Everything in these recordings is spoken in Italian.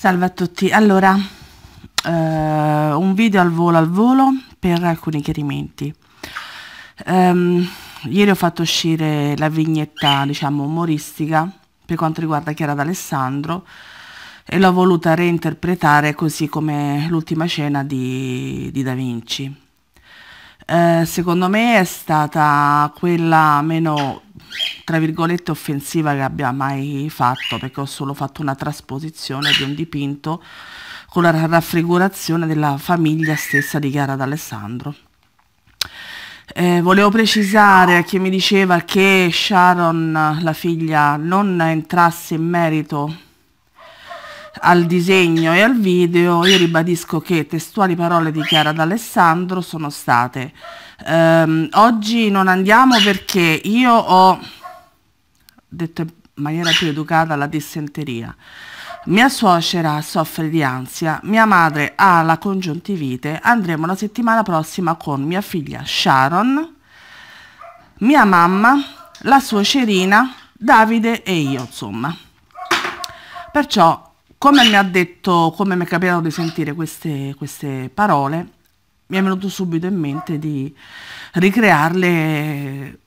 Salve a tutti, allora eh, un video al volo al volo per alcuni chiarimenti. Um, ieri ho fatto uscire la vignetta diciamo umoristica per quanto riguarda Chiara d'Alessandro e l'ho voluta reinterpretare così come l'ultima cena di, di Da Vinci. Eh, secondo me è stata quella meno tra virgolette offensiva che abbia mai fatto perché ho solo fatto una trasposizione di un dipinto con la raffigurazione della famiglia stessa di Chiara d'Alessandro. Eh, volevo precisare a chi mi diceva che Sharon, la figlia, non entrasse in merito al disegno e al video, io ribadisco che testuali parole di Chiara d'Alessandro sono state ehm, oggi non andiamo perché io ho detto in maniera più educata, la dissenteria. Mia suocera soffre di ansia, mia madre ha la congiuntivite, andremo la settimana prossima con mia figlia Sharon, mia mamma, la suocerina, Davide e io, insomma. Perciò, come mi ha detto, come mi è capitato di sentire queste, queste parole, mi è venuto subito in mente di ricrearle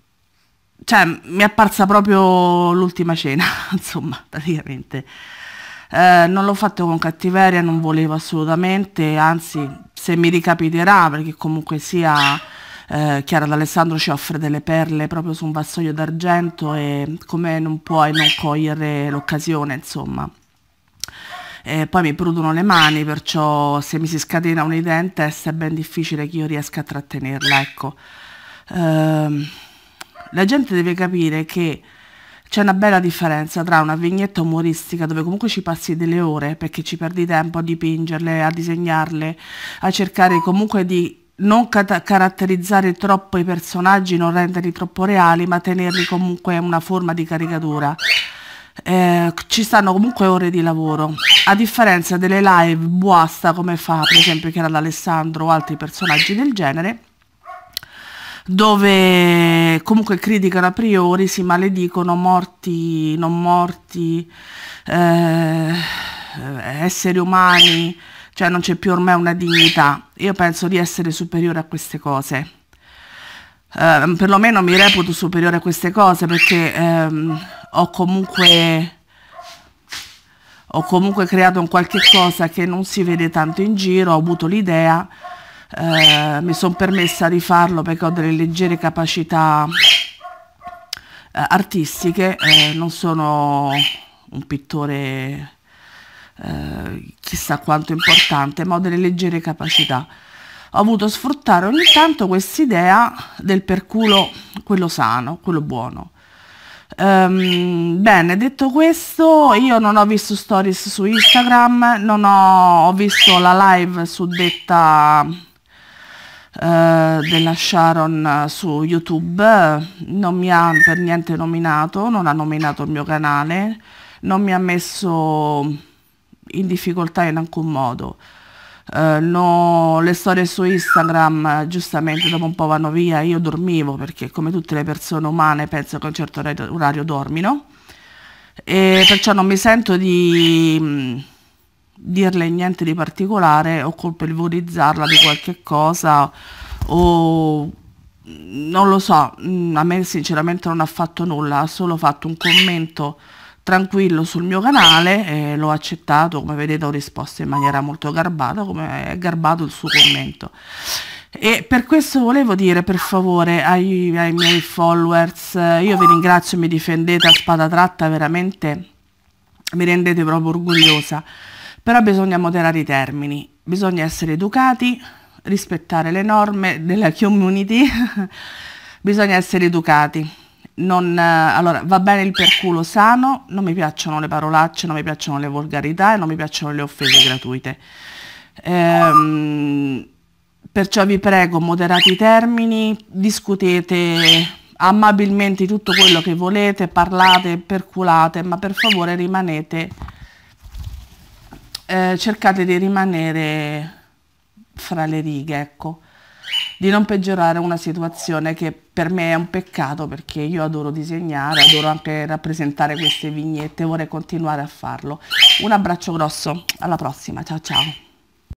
cioè, mi è apparsa proprio l'ultima cena, insomma, praticamente. Eh, non l'ho fatto con cattiveria, non volevo assolutamente, anzi, se mi ricapiterà, perché comunque sia eh, Chiara d'Alessandro ci offre delle perle proprio su un vassoio d'argento e come non puoi non cogliere l'occasione, insomma. Eh, poi mi prudono le mani, perciò se mi si scatena un'idea in testa è ben difficile che io riesca a trattenerla, ecco. Eh, la gente deve capire che c'è una bella differenza tra una vignetta umoristica dove comunque ci passi delle ore perché ci perdi tempo a dipingerle, a disegnarle, a cercare comunque di non caratterizzare troppo i personaggi, non renderli troppo reali, ma tenerli comunque una forma di caricatura. Eh, ci stanno comunque ore di lavoro, a differenza delle live buasta come fa per esempio che era o altri personaggi del genere, dove comunque criticano a priori, si maledicono morti, non morti, eh, esseri umani, cioè non c'è più ormai una dignità. Io penso di essere superiore a queste cose. Eh, perlomeno mi reputo superiore a queste cose perché ehm, ho comunque ho comunque creato un qualche cosa che non si vede tanto in giro, ho avuto l'idea eh, mi sono permessa di farlo perché ho delle leggere capacità eh, artistiche, eh, non sono un pittore eh, chissà quanto importante, ma ho delle leggere capacità. Ho avuto sfruttare ogni tanto quest'idea del perculo, quello sano, quello buono. Um, bene, detto questo, io non ho visto stories su Instagram, non ho, ho visto la live suddetta eh, della Sharon eh, su YouTube, non mi ha per niente nominato, non ha nominato il mio canale, non mi ha messo in difficoltà in alcun modo. Uh, no, le storie su Instagram giustamente dopo un po' vanno via, io dormivo perché come tutte le persone umane penso che a un certo orario, orario dormino e perciò non mi sento di dirle niente di particolare o colpevolizzarla di qualche cosa o non lo so, mm, a me sinceramente non ha fatto nulla, ha solo fatto un commento tranquillo sul mio canale e l'ho accettato, come vedete ho risposto in maniera molto garbata, come è garbato il suo commento. E per questo volevo dire per favore ai, ai miei followers, io vi ringrazio, mi difendete a spada tratta, veramente mi rendete proprio orgogliosa però bisogna moderare i termini, bisogna essere educati, rispettare le norme della community, bisogna essere educati. Non, eh, allora, va bene il perculo sano, non mi piacciono le parolacce, non mi piacciono le volgarità e non mi piacciono le offese gratuite. Ehm, perciò vi prego, moderate i termini, discutete amabilmente tutto quello che volete, parlate, perculate, ma per favore rimanete eh, cercate di rimanere fra le righe, ecco, di non peggiorare una situazione che per me è un peccato perché io adoro disegnare, adoro anche rappresentare queste vignette, vorrei continuare a farlo. Un abbraccio grosso, alla prossima, ciao ciao.